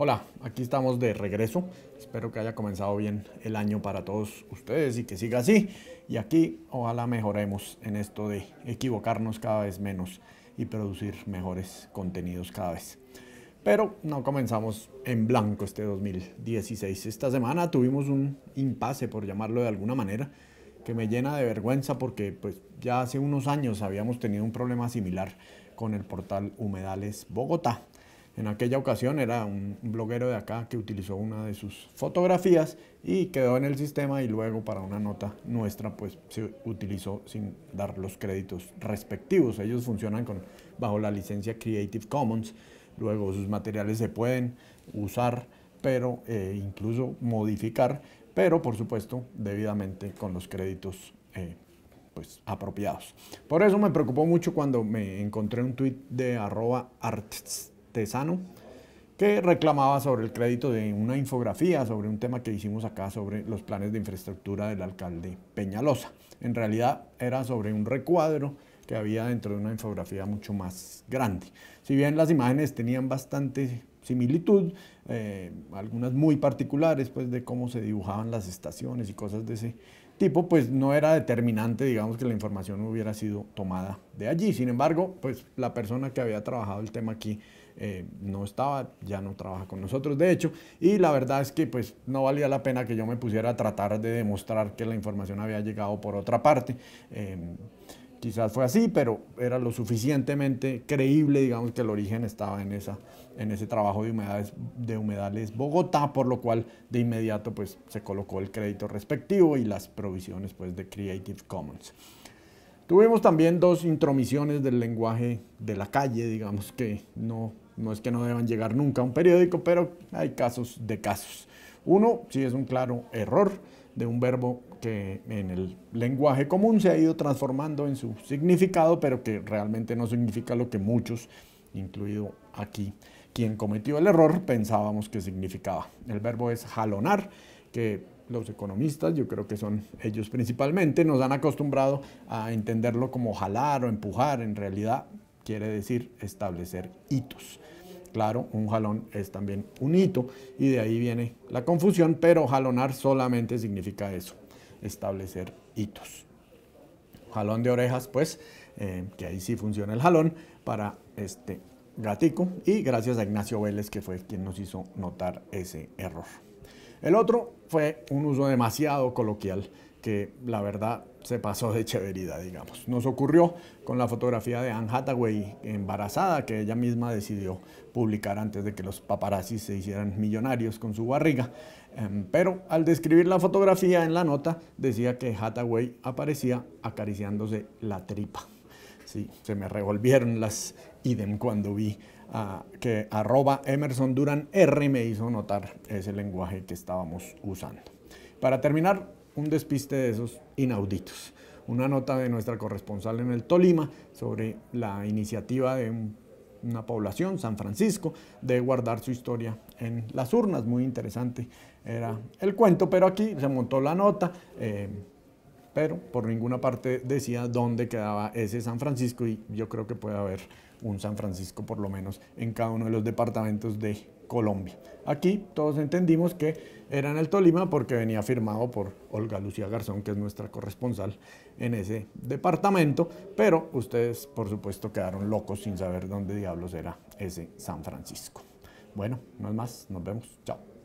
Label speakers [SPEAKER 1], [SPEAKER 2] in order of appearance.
[SPEAKER 1] Hola, aquí estamos de regreso. Espero que haya comenzado bien el año para todos ustedes y que siga así. Y aquí ojalá mejoremos en esto de equivocarnos cada vez menos y producir mejores contenidos cada vez. Pero no comenzamos en blanco este 2016. Esta semana tuvimos un impasse, por llamarlo de alguna manera, que me llena de vergüenza porque pues, ya hace unos años habíamos tenido un problema similar con el portal Humedales Bogotá en aquella ocasión era un bloguero de acá que utilizó una de sus fotografías y quedó en el sistema y luego para una nota nuestra pues se utilizó sin dar los créditos respectivos. Ellos funcionan con, bajo la licencia Creative Commons, luego sus materiales se pueden usar pero eh, incluso modificar, pero por supuesto debidamente con los créditos eh, pues, apropiados. Por eso me preocupó mucho cuando me encontré un tweet de arroba arts Sano que reclamaba sobre el crédito de una infografía sobre un tema que hicimos acá sobre los planes de infraestructura del alcalde Peñalosa. En realidad era sobre un recuadro que había dentro de una infografía mucho más grande. Si bien las imágenes tenían bastante similitud, eh, algunas muy particulares, pues de cómo se dibujaban las estaciones y cosas de ese tipo, pues no era determinante, digamos, que la información hubiera sido tomada de allí. Sin embargo, pues la persona que había trabajado el tema aquí eh, no estaba, ya no trabaja con nosotros de hecho, y la verdad es que pues no valía la pena que yo me pusiera a tratar de demostrar que la información había llegado por otra parte. Em, quizás fue así, pero era lo suficientemente creíble, digamos, que el origen estaba en, esa, en ese trabajo de humedales, de humedales Bogotá, por lo cual de inmediato pues, se colocó el crédito respectivo y las provisiones pues, de Creative Commons. Tuvimos también dos intromisiones del lenguaje de la calle, digamos, que no no es que no deban llegar nunca a un periódico, pero hay casos de casos. Uno, sí es un claro error de un verbo que en el lenguaje común se ha ido transformando en su significado, pero que realmente no significa lo que muchos, incluido aquí quien cometió el error, pensábamos que significaba. El verbo es jalonar, que los economistas, yo creo que son ellos principalmente, nos han acostumbrado a entenderlo como jalar o empujar. En realidad quiere decir establecer hitos. Claro, un jalón es también un hito y de ahí viene la confusión, pero jalonar solamente significa eso, establecer hitos. Jalón de orejas, pues, eh, que ahí sí funciona el jalón para este gatico y gracias a Ignacio Vélez que fue quien nos hizo notar ese error. El otro fue un uso demasiado coloquial que la verdad se pasó de chéveridad, digamos. Nos ocurrió con la fotografía de Anne Hathaway embarazada, que ella misma decidió publicar antes de que los paparazzis se hicieran millonarios con su barriga. Em, pero al describir la fotografía en la nota, decía que Hathaway aparecía acariciándose la tripa. Sí, se me revolvieron las idem cuando vi ah, que arroba Emerson Duran R me hizo notar ese lenguaje que estábamos usando. Para terminar, un despiste de esos inauditos. Una nota de nuestra corresponsal en el Tolima sobre la iniciativa de una población, San Francisco, de guardar su historia en las urnas. Muy interesante era el cuento, pero aquí se montó la nota, eh, pero por ninguna parte decía dónde quedaba ese San Francisco y yo creo que puede haber un San Francisco por lo menos en cada uno de los departamentos de Colombia. Aquí todos entendimos que era en el Tolima porque venía firmado por Olga Lucía Garzón, que es nuestra corresponsal en ese departamento, pero ustedes por supuesto quedaron locos sin saber dónde diablos era ese San Francisco. Bueno, no es más, nos vemos, chao.